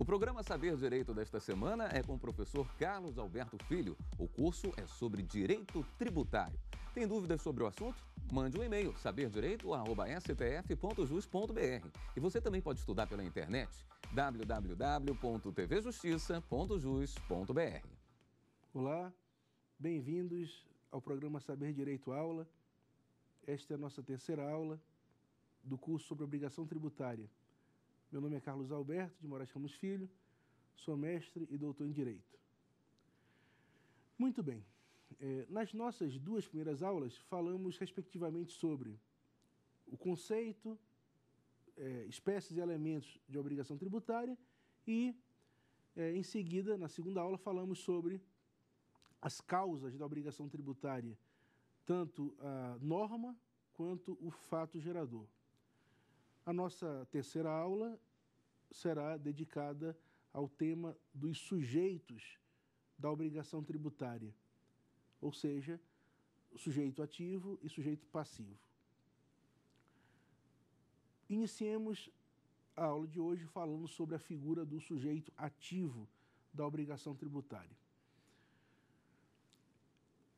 O programa Saber Direito desta semana é com o professor Carlos Alberto Filho. O curso é sobre direito tributário. Tem dúvidas sobre o assunto? Mande um e-mail saberdireito@stf.jus.br. E você também pode estudar pela internet www.tvjustiça.jus.br. Olá, bem-vindos ao programa Saber Direito Aula. Esta é a nossa terceira aula do curso sobre obrigação tributária. Meu nome é Carlos Alberto de Moraes Ramos Filho, sou mestre e doutor em Direito. Muito bem, é, nas nossas duas primeiras aulas falamos respectivamente sobre o conceito, é, espécies e elementos de obrigação tributária e, é, em seguida, na segunda aula, falamos sobre as causas da obrigação tributária, tanto a norma quanto o fato gerador. A nossa terceira aula será dedicada ao tema dos sujeitos da obrigação tributária, ou seja, sujeito ativo e sujeito passivo. Iniciemos a aula de hoje falando sobre a figura do sujeito ativo da obrigação tributária.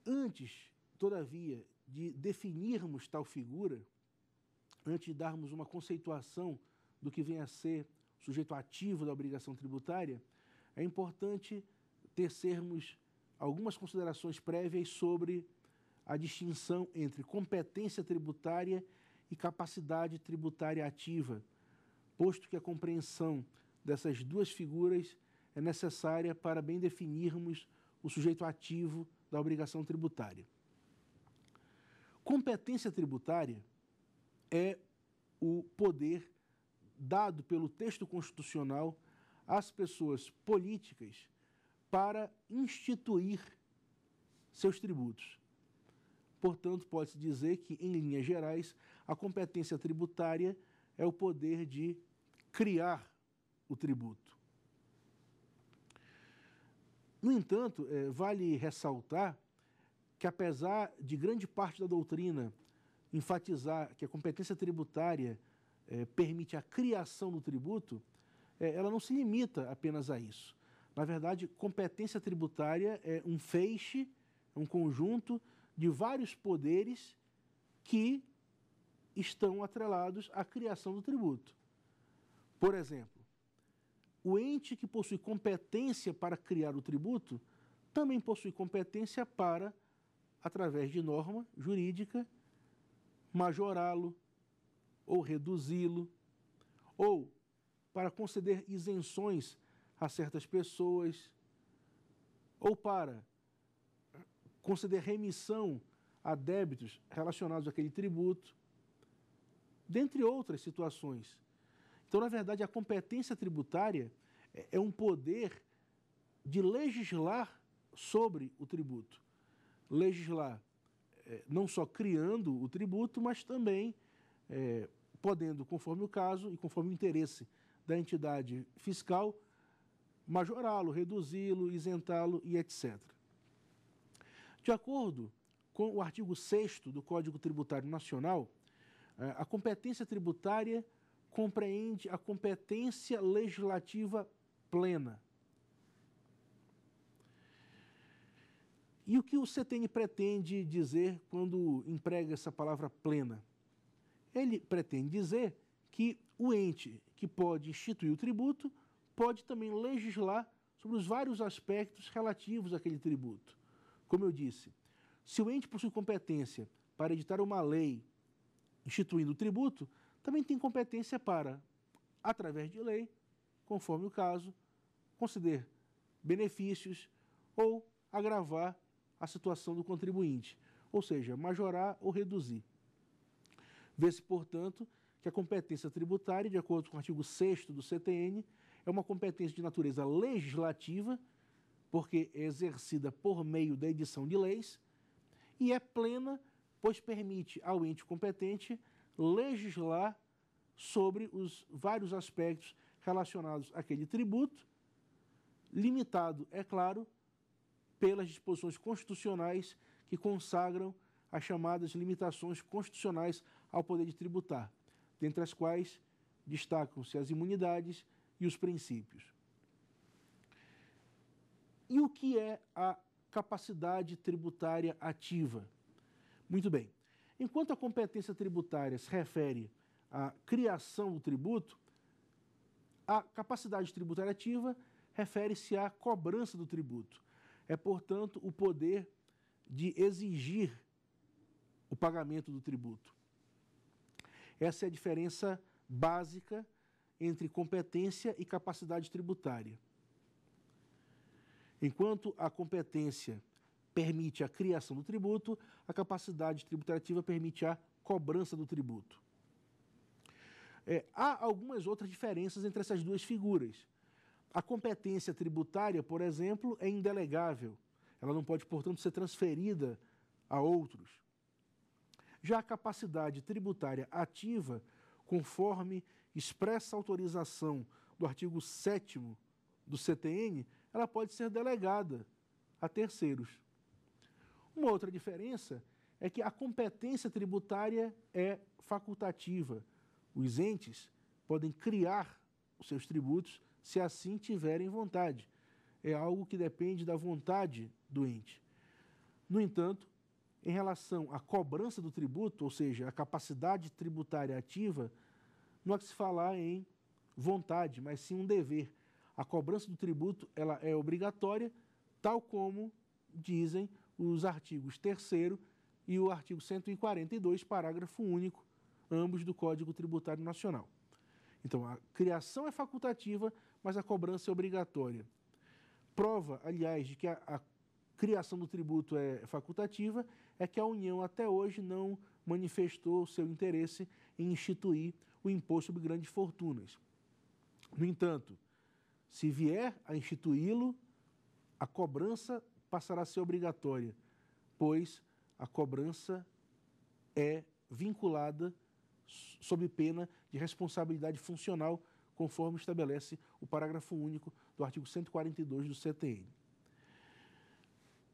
Antes, todavia, de definirmos tal figura, antes de darmos uma conceituação do que vem a ser sujeito ativo da obrigação tributária, é importante tecermos algumas considerações prévias sobre a distinção entre competência tributária e capacidade tributária ativa, posto que a compreensão dessas duas figuras é necessária para bem definirmos o sujeito ativo da obrigação tributária. Competência tributária é o poder dado pelo texto constitucional às pessoas políticas para instituir seus tributos. Portanto, pode-se dizer que, em linhas gerais, a competência tributária é o poder de criar o tributo. No entanto, eh, vale ressaltar que, apesar de grande parte da doutrina enfatizar que a competência tributária é, permite a criação do tributo, é, ela não se limita apenas a isso. Na verdade, competência tributária é um feixe, é um conjunto de vários poderes que estão atrelados à criação do tributo. Por exemplo, o ente que possui competência para criar o tributo também possui competência para, através de norma jurídica, majorá-lo ou reduzi-lo, ou para conceder isenções a certas pessoas, ou para conceder remissão a débitos relacionados àquele tributo, dentre outras situações. Então, na verdade, a competência tributária é um poder de legislar sobre o tributo. Legislar eh, não só criando o tributo, mas também é, podendo, conforme o caso e conforme o interesse da entidade fiscal, majorá-lo, reduzi-lo, isentá-lo e etc. De acordo com o artigo 6 do Código Tributário Nacional, eh, a competência tributária compreende a competência legislativa plena, E o que o CTN pretende dizer quando emprega essa palavra plena? Ele pretende dizer que o ente que pode instituir o tributo pode também legislar sobre os vários aspectos relativos àquele tributo. Como eu disse, se o ente possui competência para editar uma lei instituindo o tributo, também tem competência para, através de lei, conforme o caso, conceder benefícios ou agravar a situação do contribuinte, ou seja, majorar ou reduzir. Vê-se, portanto, que a competência tributária, de acordo com o artigo 6 do CTN, é uma competência de natureza legislativa, porque é exercida por meio da edição de leis, e é plena, pois permite ao ente competente legislar sobre os vários aspectos relacionados àquele tributo, limitado, é claro, pelas disposições constitucionais que consagram as chamadas limitações constitucionais ao poder de tributar, dentre as quais destacam-se as imunidades e os princípios. E o que é a capacidade tributária ativa? Muito bem. Enquanto a competência tributária se refere à criação do tributo, a capacidade tributária ativa refere-se à cobrança do tributo, é, portanto, o poder de exigir o pagamento do tributo. Essa é a diferença básica entre competência e capacidade tributária. Enquanto a competência permite a criação do tributo, a capacidade tributativa permite a cobrança do tributo. É, há algumas outras diferenças entre essas duas figuras. A competência tributária, por exemplo, é indelegável. Ela não pode, portanto, ser transferida a outros. Já a capacidade tributária ativa, conforme expressa autorização do artigo 7 do CTN, ela pode ser delegada a terceiros. Uma outra diferença é que a competência tributária é facultativa. Os entes podem criar os seus tributos se assim tiverem vontade. É algo que depende da vontade do ente. No entanto, em relação à cobrança do tributo, ou seja, a capacidade tributária ativa, não há que se falar em vontade, mas sim um dever. A cobrança do tributo ela é obrigatória, tal como dizem os artigos 3 e o artigo 142, parágrafo único, ambos do Código Tributário Nacional. Então, a criação é facultativa, mas a cobrança é obrigatória. Prova, aliás, de que a, a criação do tributo é facultativa é que a União até hoje não manifestou seu interesse em instituir o imposto sobre grandes fortunas. No entanto, se vier a instituí-lo, a cobrança passará a ser obrigatória, pois a cobrança é vinculada sob pena de responsabilidade funcional conforme estabelece o parágrafo único do artigo 142 do CTN.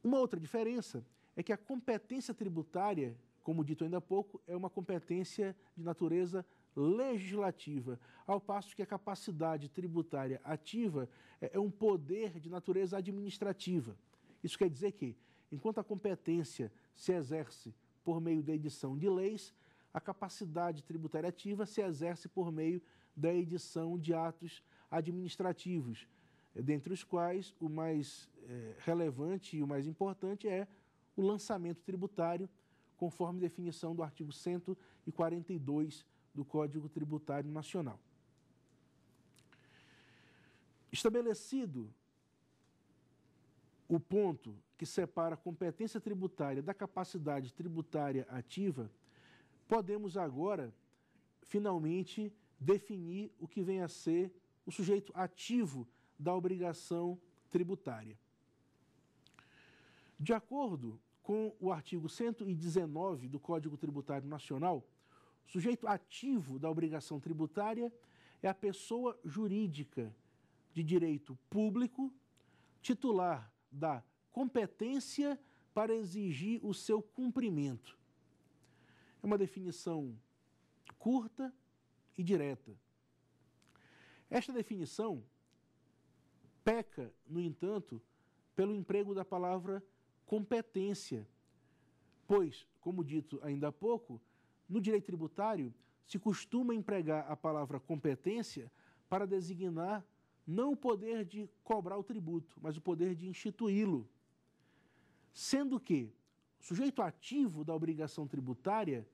Uma outra diferença é que a competência tributária, como dito ainda há pouco, é uma competência de natureza legislativa, ao passo que a capacidade tributária ativa é, é um poder de natureza administrativa. Isso quer dizer que, enquanto a competência se exerce por meio da edição de leis, a capacidade tributária ativa se exerce por meio da edição de atos administrativos, dentre os quais o mais é, relevante e o mais importante é o lançamento tributário, conforme definição do artigo 142 do Código Tributário Nacional. Estabelecido o ponto que separa a competência tributária da capacidade tributária ativa, podemos agora, finalmente, definir o que vem a ser o sujeito ativo da obrigação tributária. De acordo com o artigo 119 do Código Tributário Nacional, o sujeito ativo da obrigação tributária é a pessoa jurídica de direito público titular da competência para exigir o seu cumprimento. É uma definição curta, e direta. Esta definição peca, no entanto, pelo emprego da palavra competência, pois, como dito ainda há pouco, no direito tributário se costuma empregar a palavra competência para designar não o poder de cobrar o tributo, mas o poder de instituí-lo. Sendo que o sujeito ativo da obrigação tributária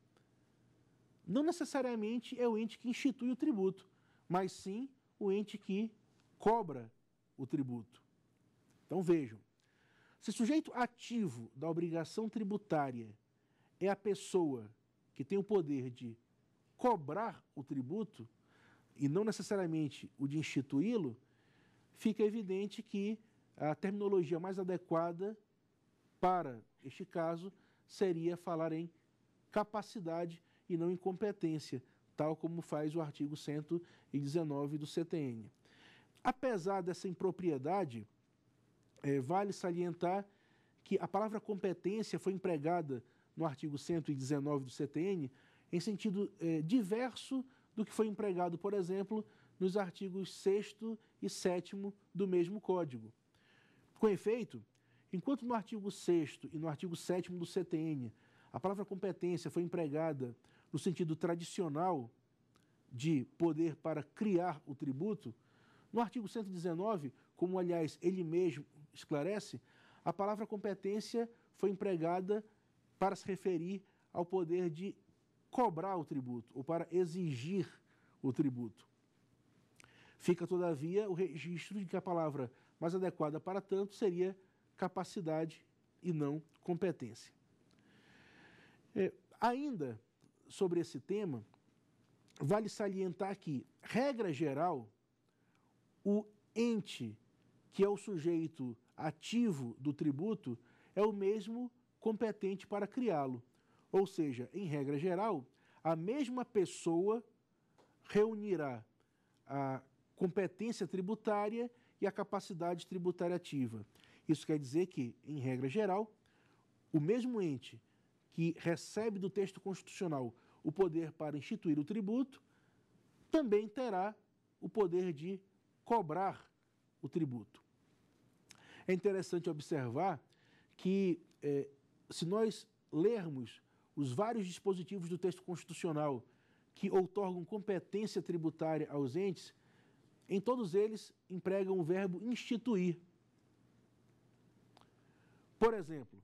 não necessariamente é o ente que institui o tributo, mas sim o ente que cobra o tributo. Então vejam: se sujeito ativo da obrigação tributária é a pessoa que tem o poder de cobrar o tributo, e não necessariamente o de instituí-lo, fica evidente que a terminologia mais adequada para este caso seria falar em capacidade e não incompetência, tal como faz o artigo 119 do CTN. Apesar dessa impropriedade, é, vale salientar que a palavra competência foi empregada no artigo 119 do CTN em sentido é, diverso do que foi empregado, por exemplo, nos artigos 6 e 7 do mesmo Código. Com efeito, enquanto no artigo 6 e no artigo 7 do CTN a palavra competência foi empregada no sentido tradicional de poder para criar o tributo, no artigo 119, como aliás ele mesmo esclarece, a palavra competência foi empregada para se referir ao poder de cobrar o tributo ou para exigir o tributo. Fica, todavia, o registro de que a palavra mais adequada para tanto seria capacidade e não competência. É, ainda sobre esse tema, vale salientar que, regra geral, o ente que é o sujeito ativo do tributo é o mesmo competente para criá-lo. Ou seja, em regra geral, a mesma pessoa reunirá a competência tributária e a capacidade tributária ativa. Isso quer dizer que, em regra geral, o mesmo ente que recebe do texto constitucional o poder para instituir o tributo, também terá o poder de cobrar o tributo. É interessante observar que, é, se nós lermos os vários dispositivos do texto constitucional que outorgam competência tributária aos entes, em todos eles empregam o verbo instituir. Por exemplo,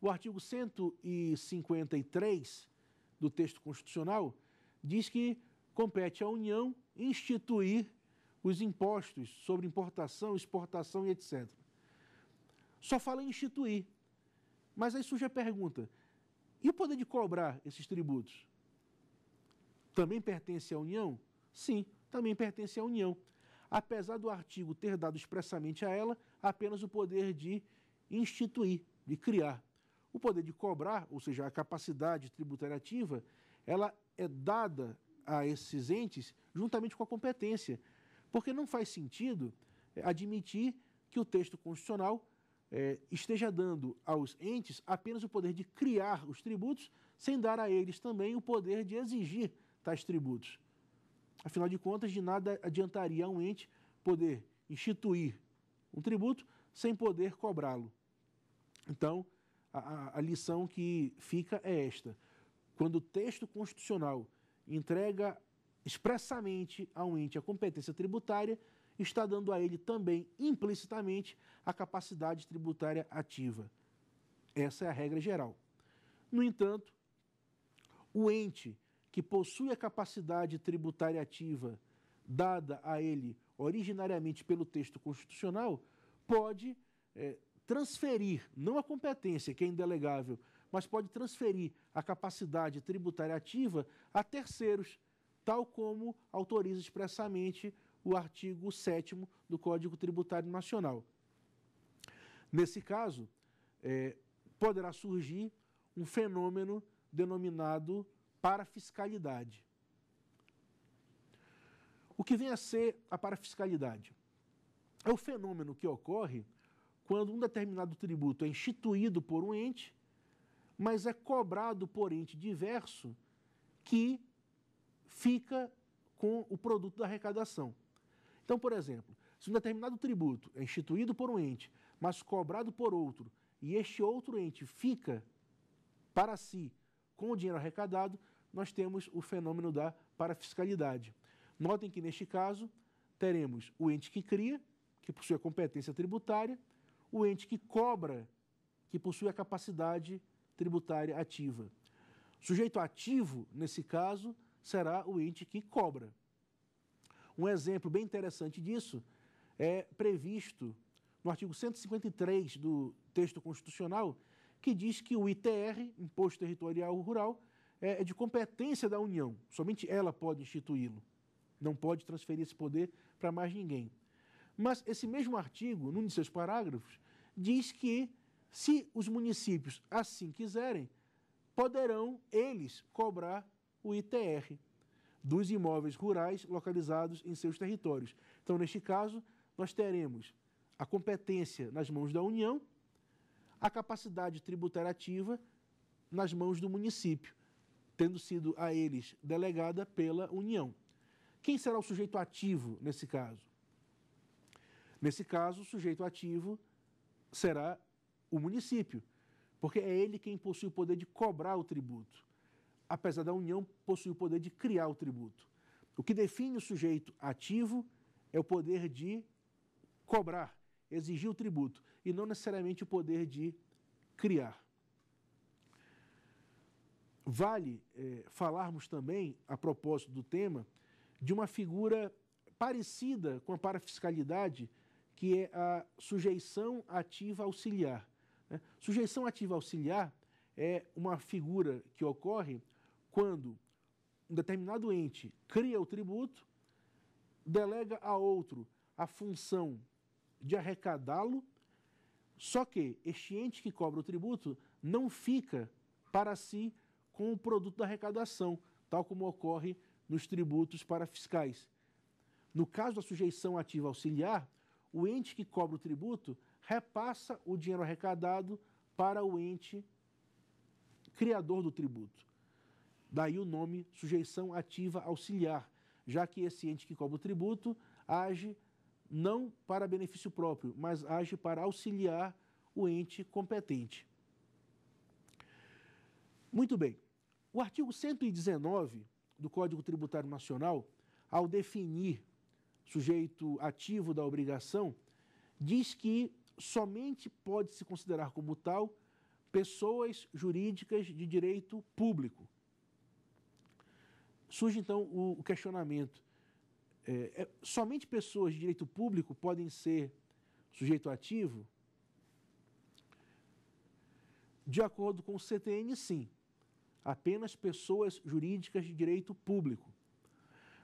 o artigo 153 do texto constitucional, diz que compete à União instituir os impostos sobre importação, exportação e etc. Só fala em instituir. Mas aí surge a pergunta: e o poder de cobrar esses tributos? Também pertence à União? Sim, também pertence à União. Apesar do artigo ter dado expressamente a ela apenas o poder de instituir, de criar. O poder de cobrar, ou seja, a capacidade tributária ativa, ela é dada a esses entes juntamente com a competência, porque não faz sentido é, admitir que o texto constitucional é, esteja dando aos entes apenas o poder de criar os tributos, sem dar a eles também o poder de exigir tais tributos. Afinal de contas, de nada adiantaria a um ente poder instituir um tributo sem poder cobrá-lo. Então, a, a lição que fica é esta. Quando o texto constitucional entrega expressamente a um ente a competência tributária, está dando a ele também, implicitamente, a capacidade tributária ativa. Essa é a regra geral. No entanto, o ente que possui a capacidade tributária ativa dada a ele originariamente pelo texto constitucional pode é, transferir, não a competência, que é indelegável, mas pode transferir a capacidade tributária ativa a terceiros, tal como autoriza expressamente o artigo 7 do Código Tributário Nacional. Nesse caso, é, poderá surgir um fenômeno denominado parafiscalidade. O que vem a ser a parafiscalidade? É o fenômeno que ocorre quando um determinado tributo é instituído por um ente, mas é cobrado por ente diverso que fica com o produto da arrecadação. Então, por exemplo, se um determinado tributo é instituído por um ente, mas cobrado por outro, e este outro ente fica para si com o dinheiro arrecadado, nós temos o fenômeno da parafiscalidade. Notem que neste caso teremos o ente que cria, que possui a competência tributária, o ente que cobra, que possui a capacidade tributária ativa. Sujeito ativo, nesse caso, será o ente que cobra. Um exemplo bem interessante disso é previsto no artigo 153 do texto constitucional, que diz que o ITR, Imposto Territorial Rural, é, é de competência da União. Somente ela pode instituí-lo. Não pode transferir esse poder para mais ninguém. Mas esse mesmo artigo, num de seus parágrafos, diz que, se os municípios assim quiserem, poderão eles cobrar o ITR dos imóveis rurais localizados em seus territórios. Então, neste caso, nós teremos a competência nas mãos da União, a capacidade tributária ativa nas mãos do município, tendo sido a eles delegada pela União. Quem será o sujeito ativo nesse caso? Nesse caso, o sujeito ativo será o município, porque é ele quem possui o poder de cobrar o tributo, apesar da União possuir o poder de criar o tributo. O que define o sujeito ativo é o poder de cobrar, exigir o tributo, e não necessariamente o poder de criar. Vale eh, falarmos também, a propósito do tema, de uma figura parecida com a parafiscalidade que é a sujeição ativa auxiliar. Né? Sujeição ativa auxiliar é uma figura que ocorre quando um determinado ente cria o tributo, delega a outro a função de arrecadá-lo, só que este ente que cobra o tributo não fica para si com o produto da arrecadação, tal como ocorre nos tributos para fiscais. No caso da sujeição ativa auxiliar, o ente que cobra o tributo repassa o dinheiro arrecadado para o ente criador do tributo. Daí o nome sujeição ativa auxiliar, já que esse ente que cobra o tributo age não para benefício próprio, mas age para auxiliar o ente competente. Muito bem. O artigo 119 do Código Tributário Nacional, ao definir sujeito ativo da obrigação, diz que somente pode se considerar como tal pessoas jurídicas de direito público. Surge então o, questionamento: é, é, somente pessoas de direito público podem ser sujeito ativo? De acordo com o CTN, sim. Apenas pessoas jurídicas de direito público.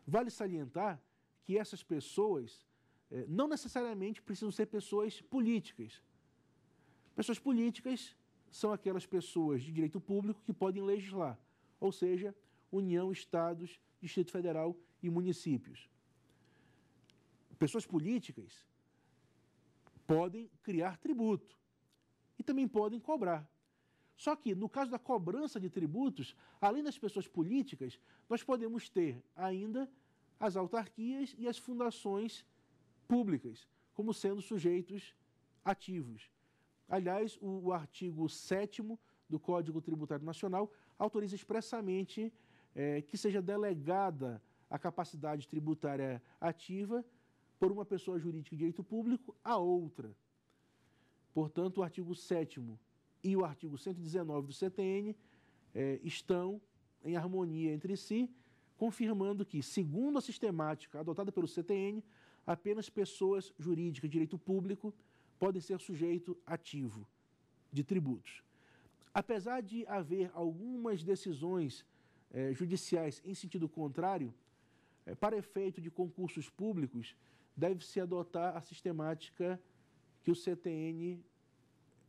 Vale salientar que essas pessoas eh, não necessariamente precisam ser pessoas políticas. Pessoas políticas são aquelas pessoas de direito público que podem legislar, ou seja, União, Estados, Distrito Federal e municípios. Pessoas políticas podem criar tributo e também podem cobrar. Só que, no caso da cobrança de tributos, além das pessoas políticas, nós podemos ter ainda as autarquias e as fundações públicas, como sendo sujeitos ativos. Aliás, o, o artigo 7 do Código Tributário Nacional autoriza expressamente é, que seja delegada a capacidade tributária ativa por uma pessoa jurídica de direito público a outra. Portanto, o artigo 7 e o artigo 119 do CTN é, estão em harmonia entre si confirmando que, segundo a sistemática adotada pelo CTN, apenas pessoas jurídicas de direito público podem ser sujeito ativo de tributos. Apesar de haver algumas decisões eh, judiciais em sentido contrário, eh, para efeito de concursos públicos, deve-se adotar a sistemática que o CTN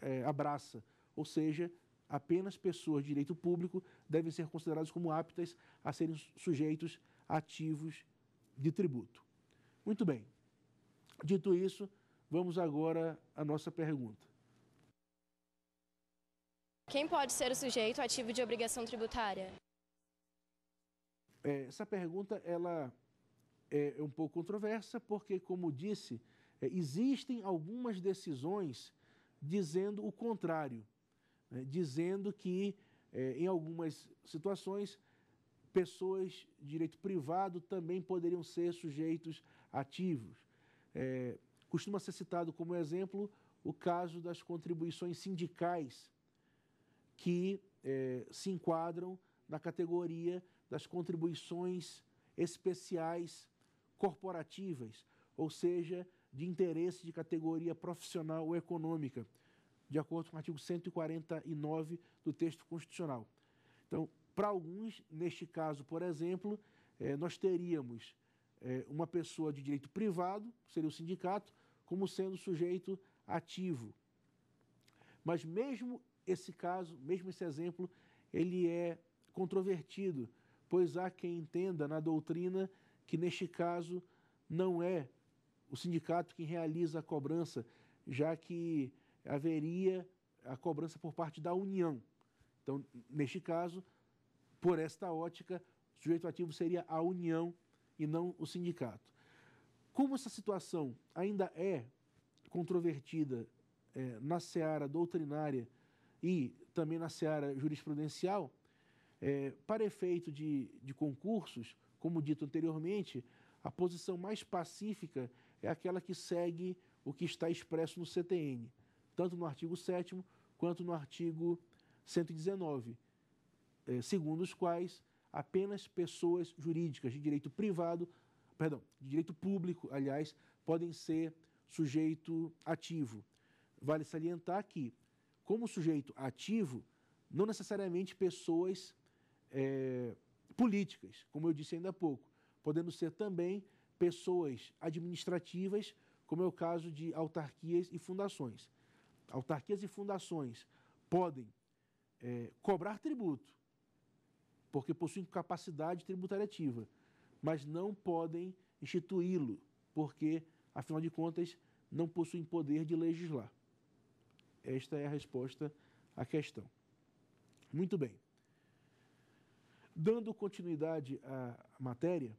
eh, abraça, ou seja, apenas pessoas de direito público devem ser consideradas como aptas a serem sujeitos ativos de tributo. Muito bem. Dito isso, vamos agora à nossa pergunta. Quem pode ser o sujeito ativo de obrigação tributária? É, essa pergunta ela é, é um pouco controversa, porque, como disse, é, existem algumas decisões dizendo o contrário né, dizendo que, é, em algumas situações, pessoas de direito privado também poderiam ser sujeitos ativos. É, costuma ser citado como exemplo o caso das contribuições sindicais, que é, se enquadram na categoria das contribuições especiais corporativas, ou seja, de interesse de categoria profissional ou econômica de acordo com o artigo 149 do texto constitucional. Então, para alguns, neste caso, por exemplo, eh, nós teríamos eh, uma pessoa de direito privado, seria o sindicato, como sendo sujeito ativo. Mas mesmo esse caso, mesmo esse exemplo, ele é controvertido, pois há quem entenda na doutrina que neste caso não é o sindicato quem realiza a cobrança, já que haveria a cobrança por parte da União. Então, neste caso, por esta ótica, o sujeito ativo seria a União e não o sindicato. Como essa situação ainda é controvertida é, na seara doutrinária e também na seara jurisprudencial, é, para efeito de, de concursos, como dito anteriormente, a posição mais pacífica é aquela que segue o que está expresso no CTN tanto no artigo 7 quanto no artigo 119, eh, segundo os quais apenas pessoas jurídicas de direito privado, perdão, de direito público, aliás, podem ser sujeito ativo. Vale salientar que, como sujeito ativo, não necessariamente pessoas é, políticas, como eu disse ainda há pouco, podendo ser também pessoas administrativas, como é o caso de autarquias e fundações autarquias e fundações podem é, cobrar tributo, porque possuem capacidade tributária ativa, mas não podem instituí-lo, porque, afinal de contas, não possuem poder de legislar. Esta é a resposta à questão. Muito bem. Dando continuidade à matéria,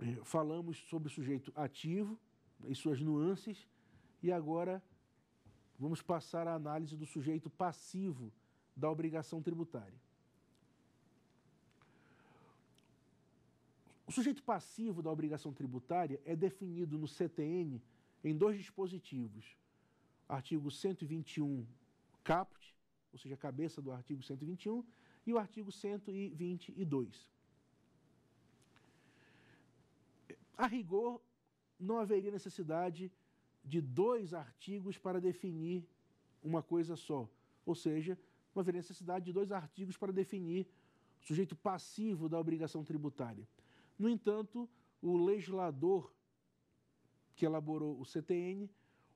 é, falamos sobre o sujeito ativo e suas nuances, e agora vamos passar à análise do sujeito passivo da obrigação tributária. O sujeito passivo da obrigação tributária é definido no CTN em dois dispositivos. Artigo 121 caput, ou seja, a cabeça do artigo 121, e o artigo 122. A rigor, não haveria necessidade de de dois artigos para definir uma coisa só. Ou seja, não haveria necessidade de dois artigos para definir o sujeito passivo da obrigação tributária. No entanto, o legislador que elaborou o CTN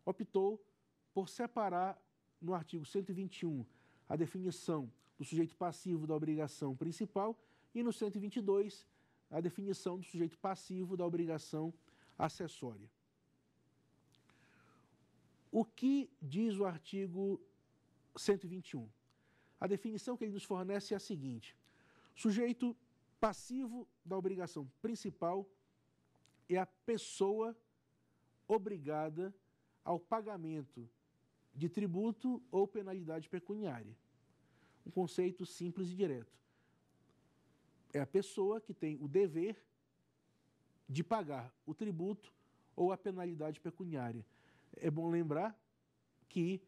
optou por separar no artigo 121 a definição do sujeito passivo da obrigação principal e no 122 a definição do sujeito passivo da obrigação acessória. O que diz o artigo 121? A definição que ele nos fornece é a seguinte: sujeito passivo da obrigação principal é a pessoa obrigada ao pagamento de tributo ou penalidade pecuniária. Um conceito simples e direto. É a pessoa que tem o dever de pagar o tributo ou a penalidade pecuniária. É bom lembrar que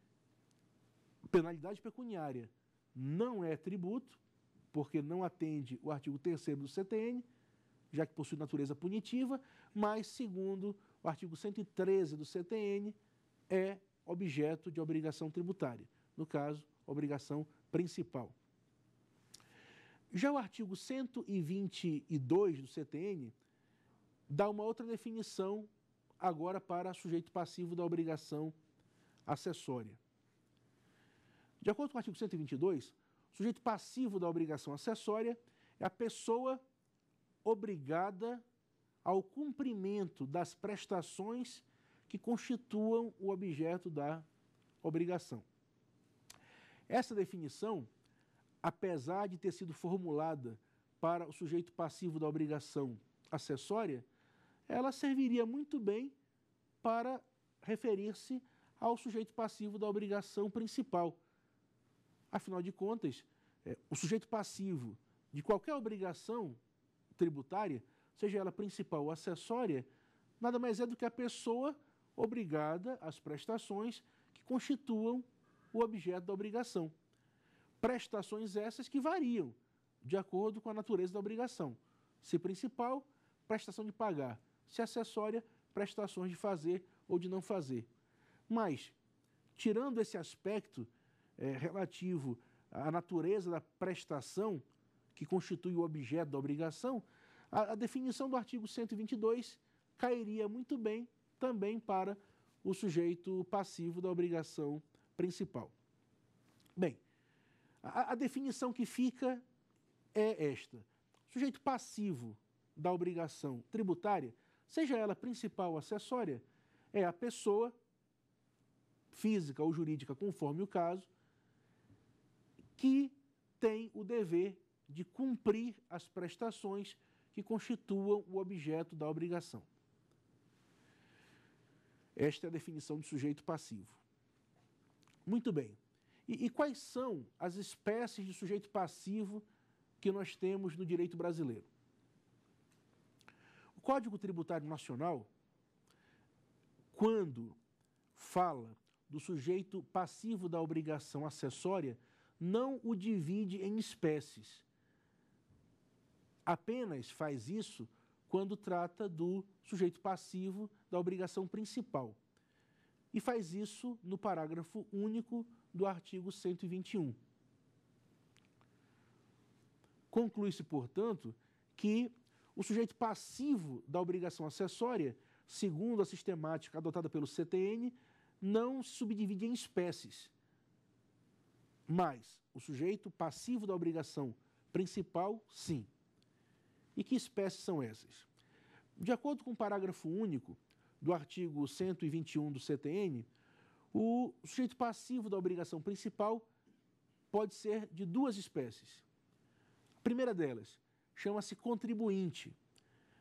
penalidade pecuniária não é tributo, porque não atende o artigo 3 do CTN, já que possui natureza punitiva, mas, segundo o artigo 113 do CTN, é objeto de obrigação tributária, no caso, obrigação principal. Já o artigo 122 do CTN dá uma outra definição agora para sujeito passivo da obrigação acessória. De acordo com o artigo 122, o sujeito passivo da obrigação acessória é a pessoa obrigada ao cumprimento das prestações que constituam o objeto da obrigação. Essa definição, apesar de ter sido formulada para o sujeito passivo da obrigação acessória, ela serviria muito bem para referir-se ao sujeito passivo da obrigação principal. Afinal de contas, é, o sujeito passivo de qualquer obrigação tributária, seja ela principal ou acessória, nada mais é do que a pessoa obrigada às prestações que constituam o objeto da obrigação. Prestações essas que variam de acordo com a natureza da obrigação. Se principal, prestação de pagar se acessória prestações de fazer ou de não fazer. Mas, tirando esse aspecto é, relativo à natureza da prestação, que constitui o objeto da obrigação, a, a definição do artigo 122 cairia muito bem também para o sujeito passivo da obrigação principal. Bem, a, a, definição que fica é esta: sujeito passivo da obrigação tributária seja ela principal ou acessória, é a pessoa, física ou jurídica, conforme o caso, que tem o dever de cumprir as prestações que constituam o objeto da obrigação. Esta é a definição de sujeito passivo. Muito bem. E, e, quais são as espécies de sujeito passivo que nós temos no direito brasileiro? O Código Tributário Nacional, quando fala do sujeito passivo da obrigação acessória, não o divide em espécies. Apenas faz isso quando trata do sujeito passivo da obrigação principal. E faz isso no parágrafo único do artigo 121. Conclui-se, portanto, que o sujeito passivo da obrigação acessória, segundo a sistemática adotada pelo CTN, não se subdivide em espécies. Mas o sujeito passivo da obrigação principal, sim. E que espécies são essas? De acordo com o parágrafo único do artigo 121 do CTN, o sujeito passivo da obrigação principal pode ser de duas espécies. A primeira delas, chama-se contribuinte.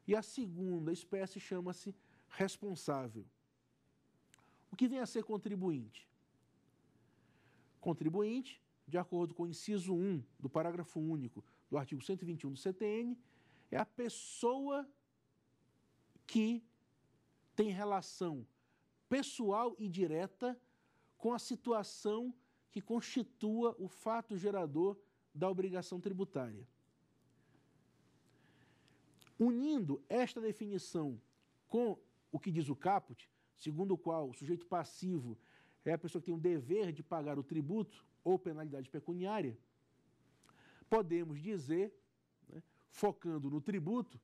E a segunda espécie chama-se responsável. O que vem a ser contribuinte? Contribuinte, de acordo com o inciso 1 do parágrafo único do artigo 121 do CTN, é a pessoa que tem relação pessoal e direta com a situação que constitua o fato gerador da obrigação tributária. Unindo esta definição com o que diz o caput, segundo o qual o sujeito passivo é a pessoa que tem o dever de pagar o tributo ou penalidade pecuniária, podemos dizer, né, focando no tributo,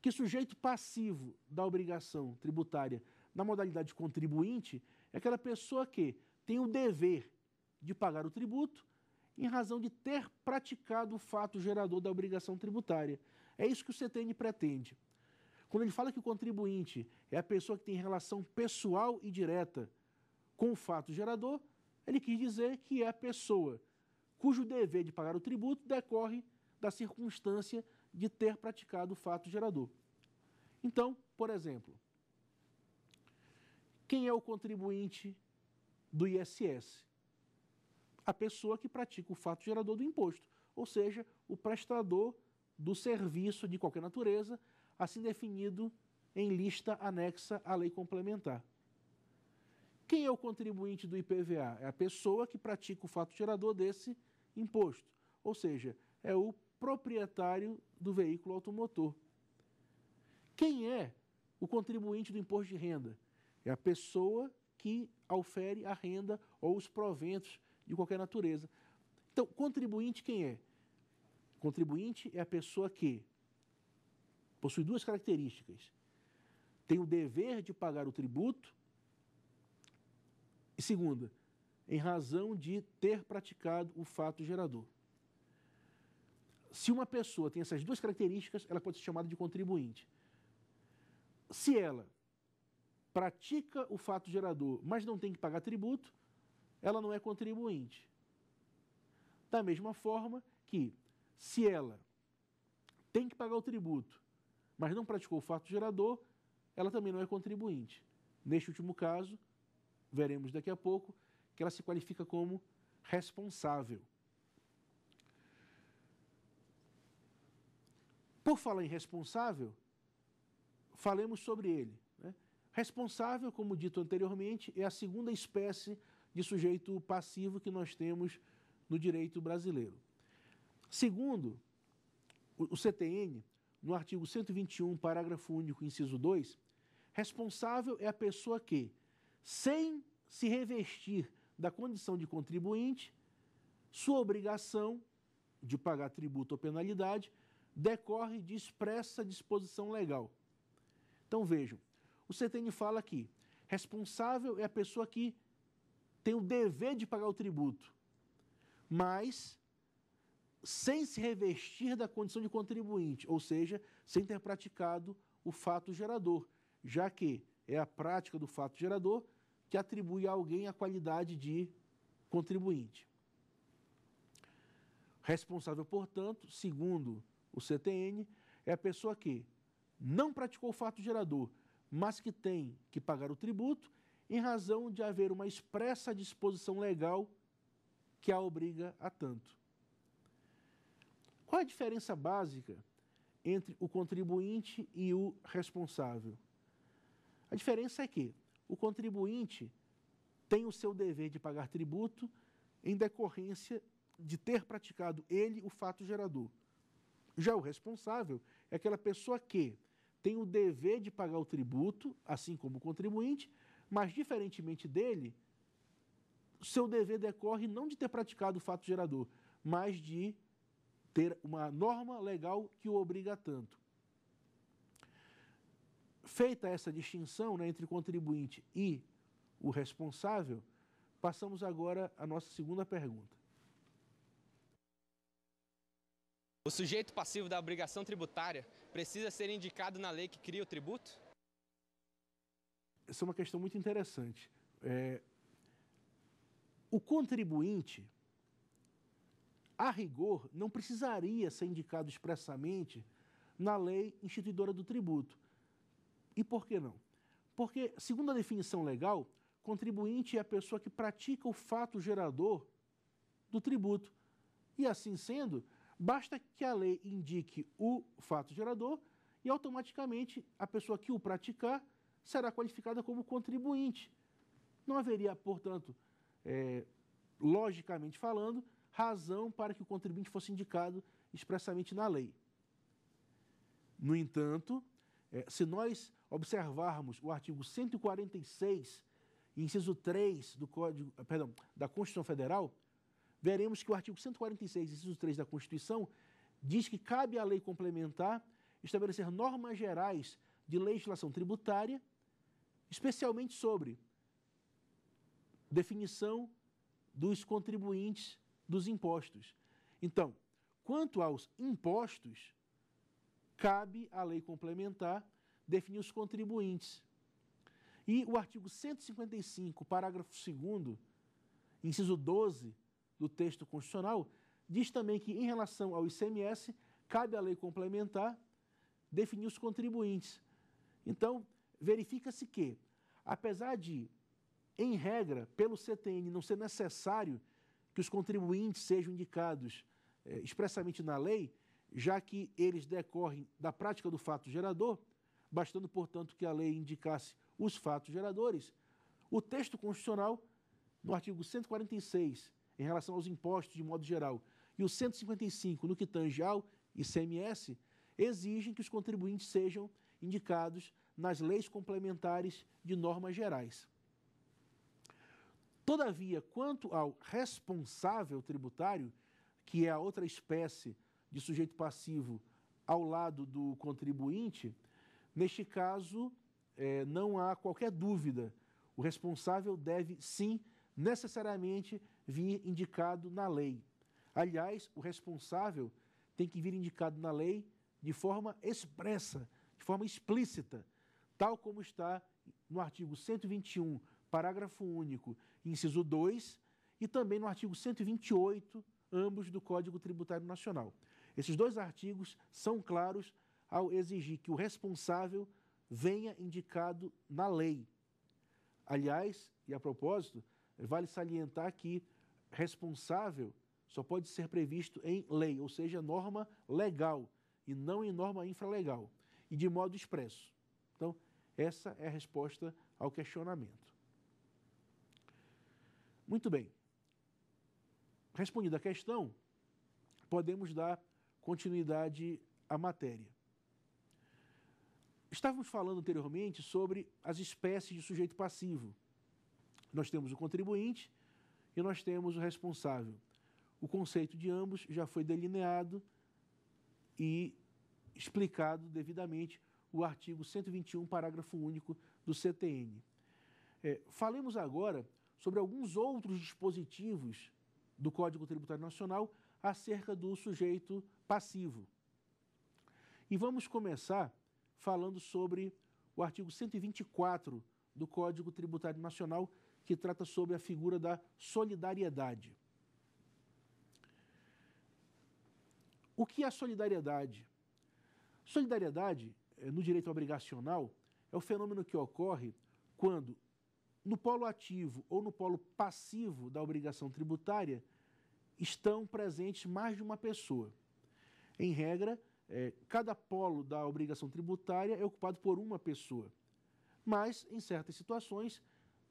que sujeito passivo da obrigação tributária na modalidade contribuinte é aquela pessoa que tem o dever de pagar o tributo em razão de ter praticado o fato gerador da obrigação tributária. É isso que o CTN pretende. Quando ele fala que o contribuinte é a pessoa que tem relação pessoal e direta com o fato gerador, ele quis dizer que é a pessoa cujo dever de pagar o tributo decorre da circunstância de ter praticado o fato gerador. Então, por exemplo, quem é o contribuinte do ISS? A pessoa que pratica o fato gerador do imposto, ou seja, o prestador do serviço de qualquer natureza, assim definido em lista anexa à lei complementar. Quem é o contribuinte do IPVA? É a pessoa que pratica o fato gerador desse imposto, ou seja, é o proprietário do veículo automotor. Quem é o contribuinte do imposto de renda? É a pessoa que ofere a renda ou os proventos de qualquer natureza. Então, contribuinte quem é? Contribuinte é a pessoa que possui duas características: tem o dever de pagar o tributo, e segunda, em razão de ter praticado o fato gerador. Se uma pessoa tem essas duas características, ela pode ser chamada de contribuinte. Se ela pratica o fato gerador, mas não tem que pagar tributo, ela não é contribuinte. Da mesma forma que se ela tem que pagar o tributo, mas não praticou o fato gerador, ela também não é contribuinte. Neste último caso, veremos daqui a pouco, que ela se qualifica como responsável. Por falar em responsável, falemos sobre ele. Né? Responsável, como dito anteriormente, é a segunda espécie de sujeito passivo que nós temos no direito brasileiro. Segundo o CTN, no artigo 121, parágrafo único, inciso 2, responsável é a pessoa que, sem se revestir da condição de contribuinte, sua obrigação de pagar tributo ou penalidade decorre de expressa disposição legal. Então vejam, o CTN fala aqui responsável é a pessoa que tem o dever de pagar o tributo, mas sem se revestir da condição de contribuinte, ou seja, sem ter praticado o fato gerador, já que é a prática do fato gerador que atribui a alguém a qualidade de contribuinte. Responsável, portanto, segundo o CTN, é a pessoa que não praticou o fato gerador, mas que tem que pagar o tributo em razão de haver uma expressa disposição legal que a obriga a tanto. Qual é a diferença básica entre o contribuinte e o responsável? A diferença é que o contribuinte tem o seu dever de pagar tributo em decorrência de ter praticado ele o fato gerador. Já o responsável é aquela pessoa que tem o dever de pagar o tributo, assim como o contribuinte, mas diferentemente dele, seu dever decorre não de ter praticado o fato gerador, mas de ter uma norma legal que o obriga tanto. Feita essa distinção né, entre contribuinte e o responsável, passamos agora à nossa segunda pergunta. O sujeito passivo da obrigação tributária precisa ser indicado na lei que cria o tributo? Essa é uma questão muito interessante. É... O contribuinte, a rigor, não precisaria ser indicado expressamente na lei instituidora do tributo. E por que não? Porque, segundo a definição legal, contribuinte é a pessoa que pratica o fato gerador do tributo. E assim sendo, basta que a lei indique o fato gerador e automaticamente a pessoa que o praticar será qualificada como contribuinte. Não haveria, portanto, é, logicamente falando, razão para que o contribuinte fosse indicado expressamente na lei. No entanto, é, se nós observarmos o artigo 146, inciso 3 do Código, eh, perdão, da Constituição Federal, veremos que o artigo 146, inciso 3 da Constituição diz que cabe à lei complementar estabelecer normas gerais de legislação tributária, especialmente sobre definição dos contribuintes dos impostos. Então, quanto aos impostos, cabe à lei complementar definir os contribuintes. E o artigo 155, parágrafo 2, inciso 12 do texto constitucional, diz também que, em relação ao ICMS, cabe à lei complementar definir os contribuintes. Então, verifica-se que, apesar de, em regra, pelo CTN não ser necessário que os contribuintes sejam indicados eh, expressamente na lei, já que eles decorrem da prática do fato gerador, bastando, portanto, que a lei indicasse os fatos geradores, o texto constitucional, no artigo 146, em relação aos impostos de modo geral, e o 155, no que tange ao ICMS, exigem que os contribuintes sejam indicados nas leis complementares de normas gerais. Todavia, quanto ao responsável tributário, que é a outra espécie de sujeito passivo ao lado do contribuinte, neste caso é, não há qualquer dúvida. O responsável deve sim necessariamente vir indicado na lei. Aliás, o responsável tem que vir indicado na lei de forma expressa, de forma explícita, tal como está no artigo 121, parágrafo único inciso 2, e também no artigo 128, ambos do Código Tributário Nacional. Esses dois artigos são claros ao exigir que o responsável venha indicado na lei. Aliás, e a propósito, vale salientar que responsável só pode ser previsto em lei, ou seja, norma legal, e não em norma infralegal, e de modo expresso. Então, essa é a resposta ao questionamento. Muito bem. Respondida a questão, podemos dar continuidade à matéria. Estávamos falando anteriormente sobre as espécies de sujeito passivo. Nós temos o contribuinte e nós temos o responsável. O conceito de ambos já foi delineado e explicado devidamente o artigo 121, parágrafo único do CTN. É, falemos agora sobre alguns outros dispositivos do Código Tributário Nacional acerca do sujeito passivo. E vamos começar falando sobre o artigo 124 do Código Tributário Nacional, que trata sobre a figura da solidariedade. O que é a solidariedade? Solidariedade, eh, no direito obrigacional, é o fenômeno que ocorre quando no polo ativo ou no polo passivo da obrigação tributária estão presentes mais de uma pessoa. Em regra, é, cada polo da obrigação tributária é ocupado por uma pessoa. Mas, em certas situações,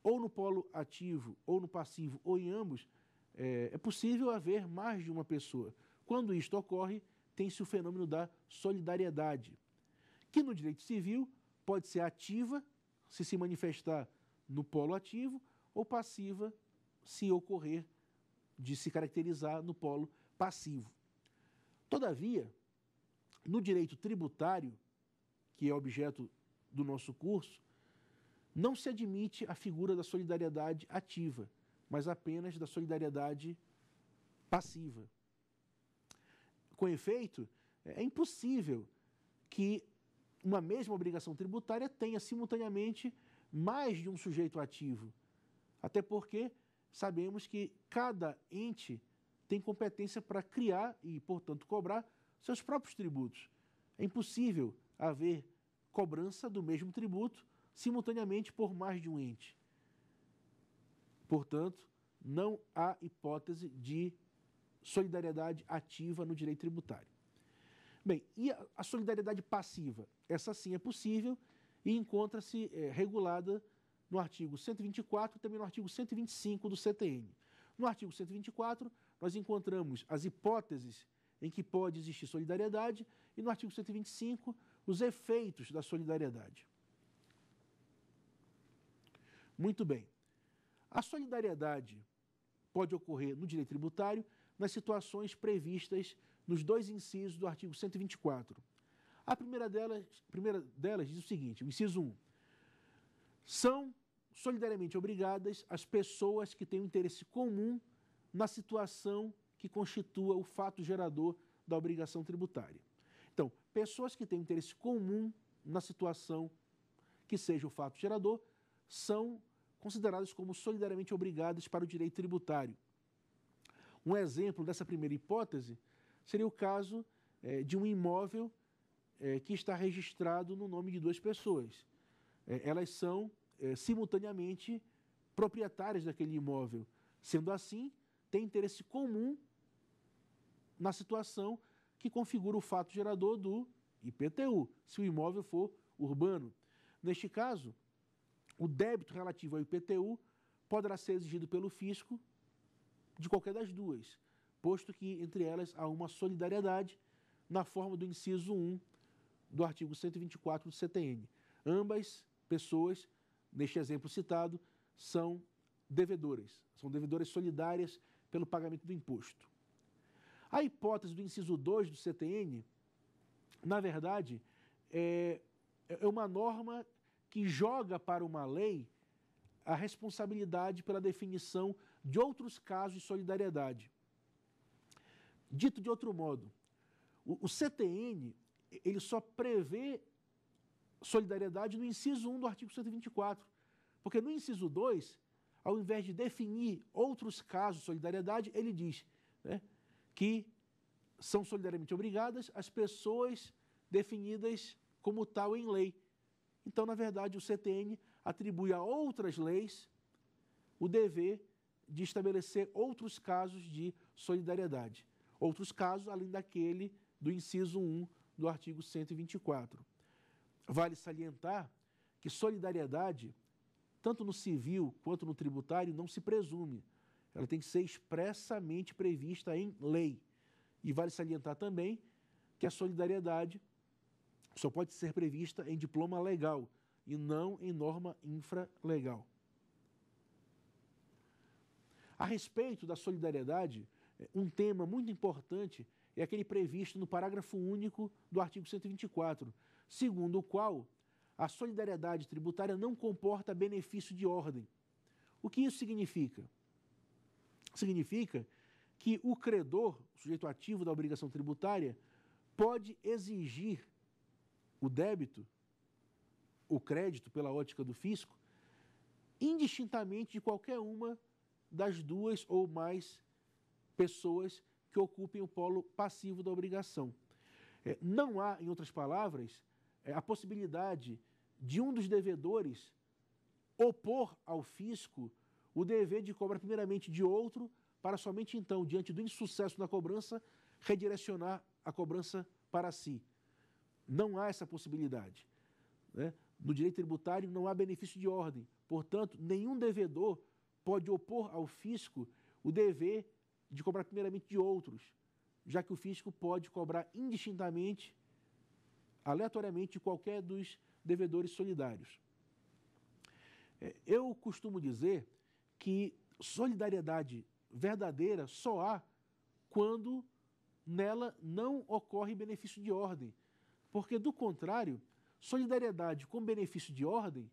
ou no polo ativo ou no passivo, ou em ambos, é, é possível haver mais de uma pessoa. Quando isto ocorre, tem-se o fenômeno da solidariedade, que no direito civil pode ser ativa, se se manifestar no polo ativo ou passiva se ocorrer de se caracterizar no polo passivo. Todavia, no direito tributário, que é objeto do nosso curso, não se admite a figura da solidariedade ativa, mas apenas da solidariedade passiva. Com efeito, é impossível que uma mesma obrigação tributária tenha simultaneamente mais de um sujeito ativo. Até porque sabemos que cada ente tem competência para criar e, portanto, cobrar seus próprios tributos. É impossível haver cobrança do mesmo tributo simultaneamente por mais de um ente. Portanto, não há hipótese de solidariedade ativa no direito tributário. Bem, e a solidariedade passiva? Essa sim é possível e encontra-se é, regulada no artigo 124 e também no artigo 125 do CTN. No artigo 124, nós encontramos as hipóteses em que pode existir solidariedade e no artigo 125, os efeitos da solidariedade. Muito bem. A solidariedade pode ocorrer no direito tributário nas situações previstas nos dois incisos do artigo 124. A primeira delas, primeira delas diz o seguinte: o inciso 1. São solidariamente obrigadas as pessoas que têm um interesse comum na situação que constitua o fato gerador da obrigação tributária. Então, pessoas que têm um interesse comum na situação que seja o fato gerador são consideradas como solidariamente obrigadas para o direito tributário. Um exemplo dessa primeira hipótese seria o caso eh, de um imóvel é, que está registrado no nome de duas pessoas. É, elas são é, simultaneamente proprietárias daquele imóvel. Sendo assim, tem interesse comum na situação que configura o fato gerador do IPTU, se o imóvel for urbano. Neste caso, o débito relativo ao IPTU poderá ser exigido pelo fisco de qualquer das duas, posto que entre elas há uma solidariedade na forma do inciso 1 do artigo 124 do CTN. Ambas pessoas, neste exemplo citado, são devedoras, são devedoras solidárias pelo pagamento do imposto. A hipótese do inciso 2 do CTN, na verdade, é, é uma norma que joga para uma lei a responsabilidade pela definição de outros casos de solidariedade. Dito de outro modo, o, CTN ele só prevê solidariedade no inciso 1 do artigo 124. Porque no inciso 2, ao invés de definir outros casos de solidariedade, ele diz né, que são solidariamente obrigadas as pessoas definidas como tal em lei. Então, na verdade, o CTN atribui a outras leis o dever de estabelecer outros casos de solidariedade. Outros casos além daquele do inciso 1 do artigo 124. Vale salientar que solidariedade, tanto no civil quanto no tributário, não se presume. Ela tem que ser expressamente prevista em lei. E vale salientar também que a solidariedade só pode ser prevista em diploma legal e não em norma infralegal. A respeito da solidariedade, é um tema muito importante é aquele previsto no parágrafo único do artigo 124, segundo o qual a solidariedade tributária não comporta benefício de ordem. O que isso significa? Significa que o credor, o sujeito ativo da obrigação tributária, pode exigir o débito, o crédito pela ótica do fisco, indistintamente de qualquer uma das duas ou mais pessoas que ocupem o polo passivo da obrigação. É, não há, em outras palavras, é, a possibilidade de um dos devedores opor ao fisco o dever de cobrar primeiramente de outro, para somente então, diante do insucesso na cobrança, redirecionar a cobrança para si. Não há essa possibilidade. Né? No direito tributário não há benefício de ordem. Portanto, nenhum devedor pode opor ao fisco o dever de cobrar primeiramente de outros, já que o fisco pode cobrar indistintamente, aleatoriamente, qualquer dos devedores solidários. É, eu costumo dizer que solidariedade verdadeira só há quando nela não ocorre benefício de ordem, porque do contrário, solidariedade com benefício de ordem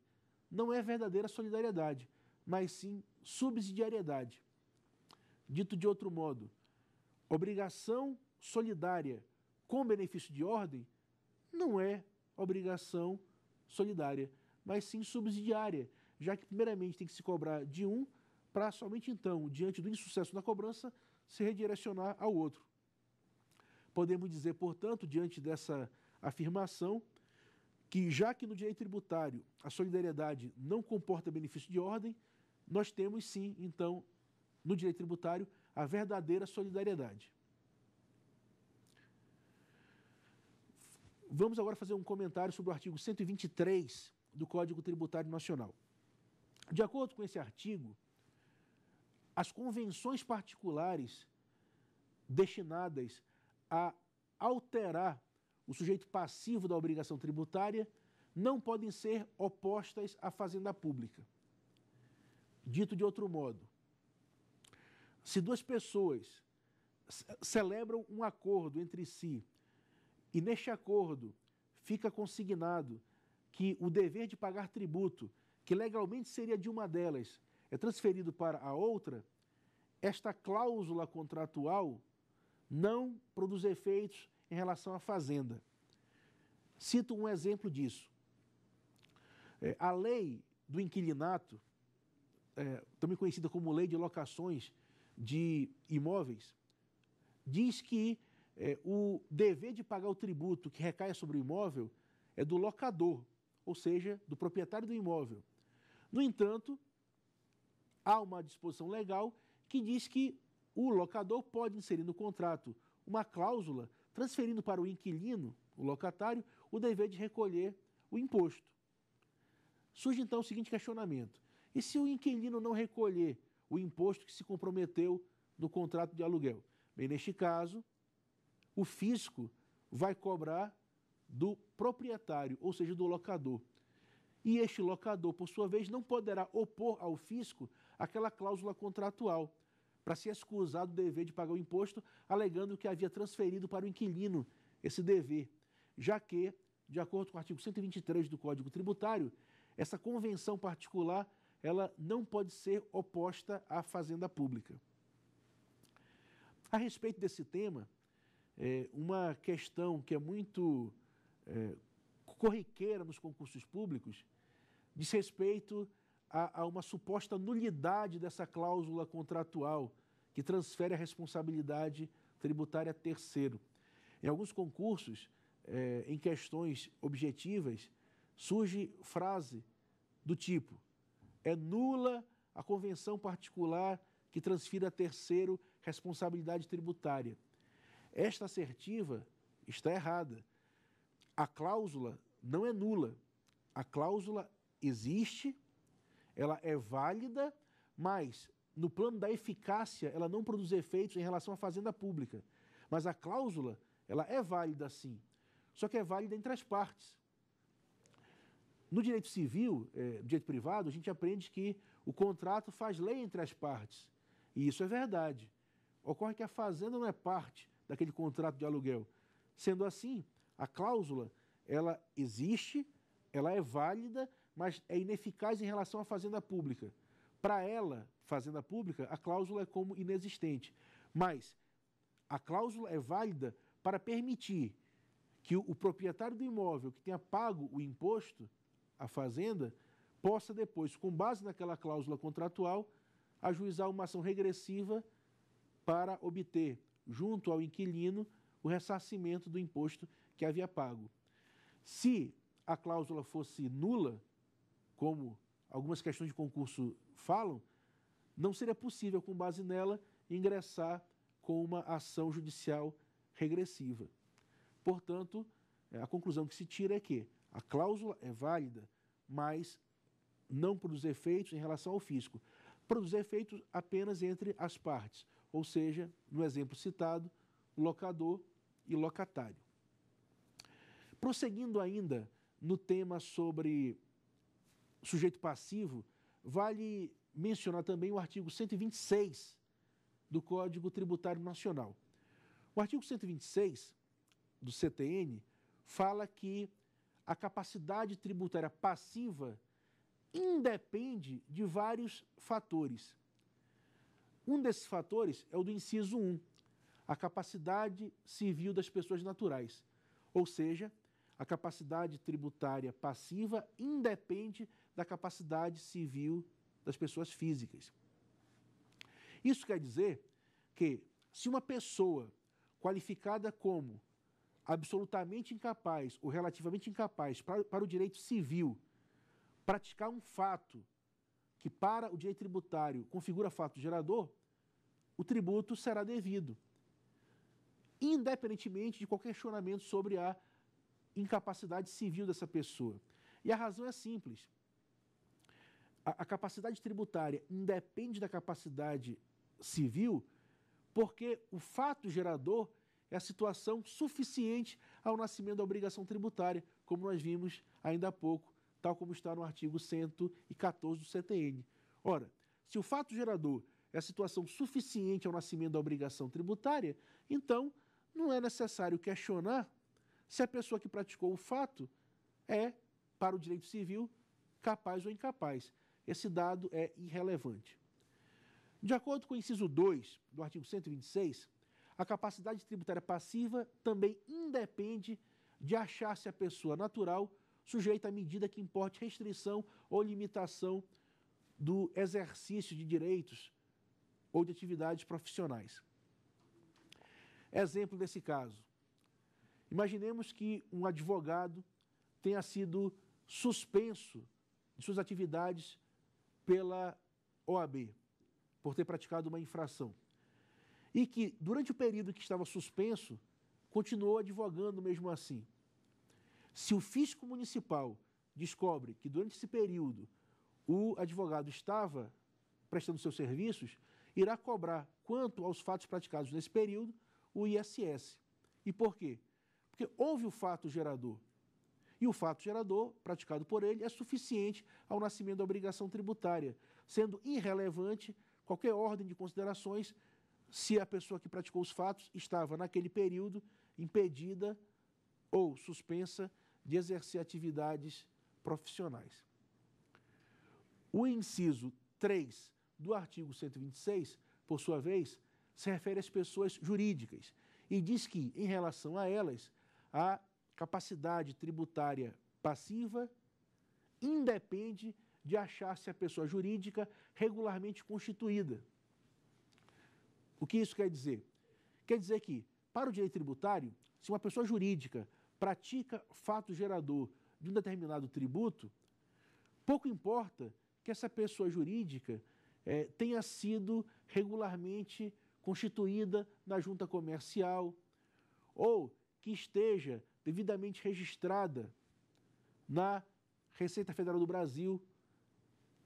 não é verdadeira solidariedade, mas sim subsidiariedade. Dito de outro modo, obrigação solidária com benefício de ordem não é obrigação solidária, mas sim subsidiária, já que primeiramente tem que se cobrar de um para somente então, diante do insucesso na cobrança, se redirecionar ao outro. Podemos dizer, portanto, diante dessa afirmação, que já que no direito tributário a solidariedade não comporta benefício de ordem, nós temos sim, então, no direito tributário a verdadeira solidariedade. Vamos agora fazer um comentário sobre o artigo 123 do Código Tributário Nacional. De acordo com esse artigo, as convenções particulares destinadas a alterar o sujeito passivo da obrigação tributária não podem ser opostas à fazenda pública. Dito de outro modo, se duas pessoas celebram um acordo entre si e neste acordo fica consignado que o dever de pagar tributo, que legalmente seria de uma delas, é transferido para a outra, esta cláusula contratual não produz efeitos em relação à fazenda. Cito um exemplo disso. É, a lei do inquilinato, é, também conhecida como lei de locações, de imóveis, diz que é, o dever de pagar o tributo que recaia sobre o imóvel é do locador, ou seja, do proprietário do imóvel. No entanto, há uma disposição legal que diz que o locador pode inserir no contrato uma cláusula transferindo para o inquilino, o locatário, o dever de recolher o imposto. Surge então o seguinte questionamento: e se o inquilino não recolher o imposto que se comprometeu no contrato de aluguel. Bem, neste caso, o fisco vai cobrar do proprietário, ou seja, do locador. E este locador, por sua vez, não poderá opor ao fisco aquela cláusula contratual para se excusar do dever de pagar o imposto, alegando que havia transferido para o inquilino esse dever, já que, de acordo com o artigo 123 do Código Tributário, essa convenção particular ela não pode ser oposta à fazenda pública. A respeito desse tema, é uma questão que é muito é, corriqueira nos concursos públicos diz respeito a, a uma suposta nulidade dessa cláusula contratual que transfere a responsabilidade tributária a terceiro. Em alguns concursos, é, em questões objetivas, surge frase do tipo: é nula a convenção particular que transfira a terceiro responsabilidade tributária. Esta assertiva está errada. A cláusula não é nula. A cláusula existe, ela é válida, mas no plano da eficácia ela não produz efeitos em relação à fazenda pública. Mas a cláusula, ela é válida sim. Só que é válida entre as partes. No direito civil, é, no direito privado, a gente aprende que o contrato faz lei entre as partes. E isso é verdade. Ocorre que a fazenda não é parte daquele contrato de aluguel. Sendo assim, a cláusula, ela existe, ela é válida, mas é ineficaz em relação à fazenda pública. Para ela, fazenda pública, a cláusula é como inexistente. Mas a cláusula é válida para permitir que o, o proprietário do imóvel que tenha pago o imposto a Fazenda possa depois, com base naquela cláusula contratual, ajuizar uma ação regressiva para obter, junto ao inquilino, o ressarcimento do imposto que havia pago. Se a cláusula fosse nula, como algumas questões de concurso falam, não seria possível, com base nela, ingressar com uma ação judicial regressiva. Portanto, a conclusão que se tira é que a cláusula é válida, mas não produz efeitos em relação ao fisco. Produz efeitos apenas entre as partes, ou seja, no exemplo citado, locador e locatário. Prosseguindo ainda no tema sobre sujeito passivo, vale mencionar também o artigo 126 do Código Tributário Nacional. O artigo 126 do CTN fala que a capacidade tributária passiva independe de vários fatores. Um desses fatores é o do inciso 1, a capacidade civil das pessoas naturais, ou seja, a capacidade tributária passiva independe da capacidade civil das pessoas físicas. Isso quer dizer que, se uma pessoa qualificada como absolutamente incapaz ou relativamente incapaz para, para o direito civil praticar um fato que para o direito tributário configura fato gerador, o tributo será devido, independentemente de qualquer questionamento sobre a incapacidade civil dessa pessoa. E a razão é simples. A, a capacidade tributária independe da capacidade civil, porque o fato gerador é a situação suficiente ao nascimento da obrigação tributária, como nós vimos ainda há pouco, tal como está no artigo 114 do CTN. Ora, se o fato gerador é a situação suficiente ao nascimento da obrigação tributária, então não é necessário questionar se a pessoa que praticou o fato é, para o direito civil, capaz ou incapaz. Esse dado é irrelevante. De acordo com o inciso 2 do artigo 126, a capacidade tributária passiva também independe de achar-se a pessoa natural sujeita à medida que importe restrição ou limitação do exercício de direitos ou de atividades profissionais. Exemplo desse caso. Imaginemos que um advogado tenha sido suspenso de suas atividades pela OAB, por ter praticado uma infração e que, durante o período que estava suspenso, continuou advogando mesmo assim. Se o fisco municipal descobre que, durante esse período, o advogado estava prestando seus serviços, irá cobrar, quanto aos fatos praticados nesse período, o ISS. E por quê? Porque houve o fato gerador. E o fato gerador, praticado por ele, é suficiente ao nascimento da obrigação tributária, sendo irrelevante qualquer ordem de considerações se a pessoa que praticou os fatos estava, naquele período, impedida ou suspensa de exercer atividades profissionais. O inciso 3 do artigo 126, por sua vez, se refere às pessoas jurídicas e diz que, em relação a elas, a capacidade tributária passiva independe de achar-se a pessoa jurídica regularmente constituída o que isso quer dizer? Quer dizer que, para o direito tributário, se uma pessoa jurídica pratica fato gerador de um determinado tributo, pouco importa que essa pessoa jurídica eh, tenha sido regularmente constituída na junta comercial ou que esteja devidamente registrada na Receita Federal do Brasil.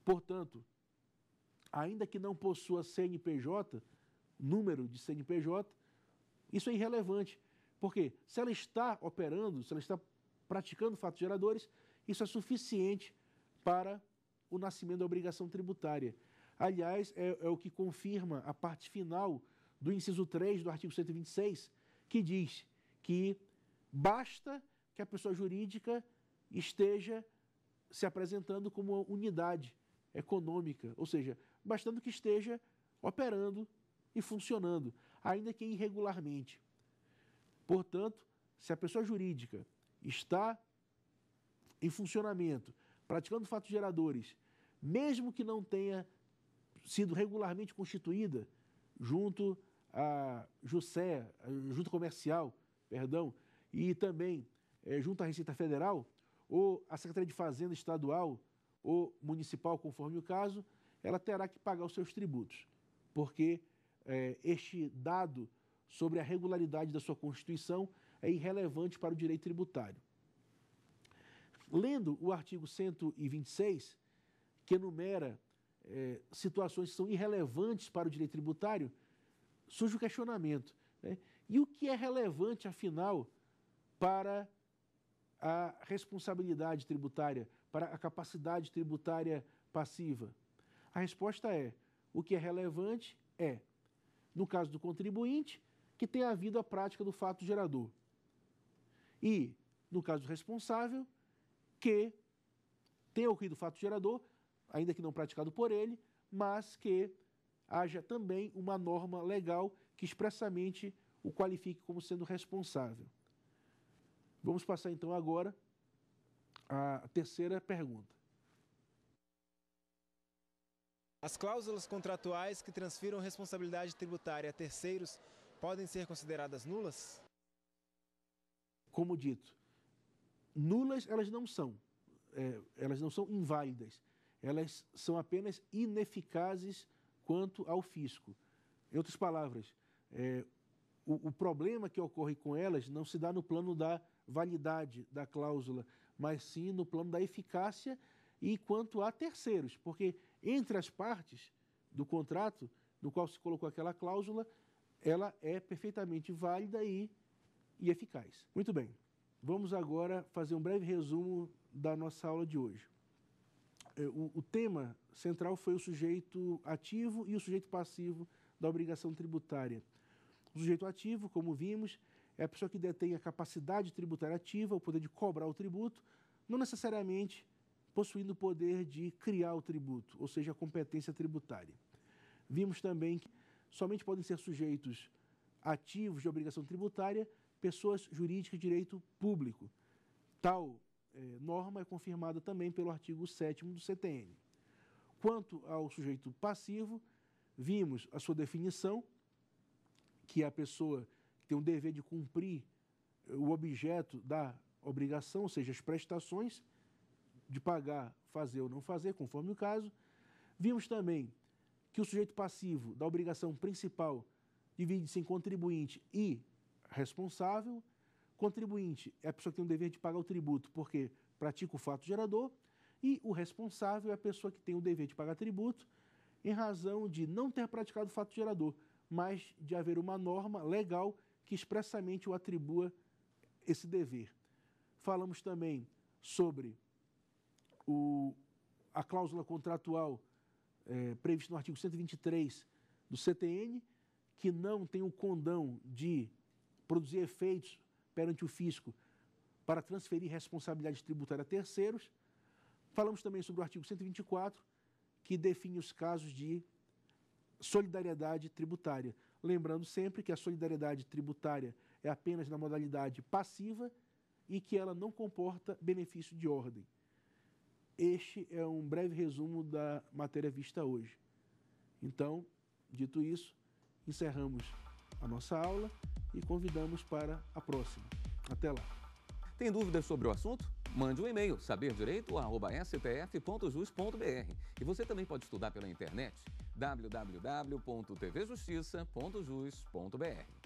Portanto, ainda que não possua CNPJ, número de CNPJ, isso é irrelevante. Porque se ela está operando, se ela está praticando fatos geradores, isso é suficiente para o nascimento da obrigação tributária. Aliás, é, é o que confirma a parte final do inciso 3 do artigo 126, que diz que basta que a pessoa jurídica esteja se apresentando como uma unidade econômica, ou seja, bastando que esteja operando e funcionando, ainda que irregularmente. Portanto, se a pessoa jurídica está em funcionamento, praticando fatos geradores, mesmo que não tenha sido regularmente constituída junto à Jusé, junto comercial, perdão, e também é, junto à Receita Federal ou à Secretaria de Fazenda Estadual ou Municipal, conforme o caso, ela terá que pagar os seus tributos, porque é, este dado sobre a regularidade da sua constituição é irrelevante para o direito tributário. Lendo o artigo 126, que enumera é, situações que são irrelevantes para o direito tributário, surge o questionamento. Né? E o que é relevante, afinal, para a responsabilidade tributária, para a capacidade tributária passiva? A resposta é: o que é relevante é no caso do contribuinte, que tenha havido a prática do fato gerador. E, no caso do responsável, que tenha ocorrido o fato gerador, ainda que não praticado por ele, mas que haja também uma norma legal que expressamente o qualifique como sendo responsável. Vamos passar então agora à terceira pergunta. As cláusulas contratuais que transfiram responsabilidade tributária a terceiros podem ser consideradas nulas? Como dito, nulas elas não são. É, elas não são inválidas. Elas são apenas ineficazes quanto ao fisco. Em outras palavras, é, o, o problema que ocorre com elas não se dá no plano da validade da cláusula, mas sim no plano da eficácia e quanto a terceiros, porque entre as partes do contrato no qual se colocou aquela cláusula, ela é perfeitamente válida e, e eficaz. Muito bem, vamos agora fazer um breve resumo da nossa aula de hoje. É, o, o tema central foi o sujeito ativo e o sujeito passivo da obrigação tributária. O sujeito ativo, como vimos, é a pessoa que detém a capacidade tributária ativa, o poder de cobrar o tributo, não necessariamente possuindo o poder de criar o tributo, ou seja, a competência tributária. Vimos também que somente podem ser sujeitos ativos de obrigação tributária pessoas jurídicas de direito público. Tal é, norma é confirmada também pelo artigo 7 do CTN. Quanto ao sujeito passivo, vimos a sua definição, que é a pessoa que tem o dever de cumprir o objeto da obrigação, ou seja, as prestações, de pagar, fazer ou não fazer, conforme o caso. Vimos também que o sujeito passivo da obrigação principal divide-se em contribuinte e responsável. Contribuinte é a pessoa que tem o dever de pagar o tributo porque pratica o fato gerador, e o responsável é a pessoa que tem o dever de pagar tributo em razão de não ter praticado o fato gerador, mas de haver uma norma legal que expressamente o atribua esse dever. Falamos também sobre o, a cláusula contratual é, prevista no artigo 123 do CTN, que não tem o condão de produzir efeitos perante o fisco para transferir responsabilidade tributária a terceiros. Falamos também sobre o artigo 124, que define os casos de solidariedade tributária. Lembrando sempre que a solidariedade tributária é apenas na modalidade passiva e que ela não comporta benefício de ordem. Este é um breve resumo da matéria vista hoje. Então, dito isso, encerramos a nossa aula e convidamos para a próxima. Até lá. Tem dúvidas sobre o assunto? Mande um e-mail saberdireito@stf.jus.br. E você também pode estudar pela internet www.tvjustiça.jus.br.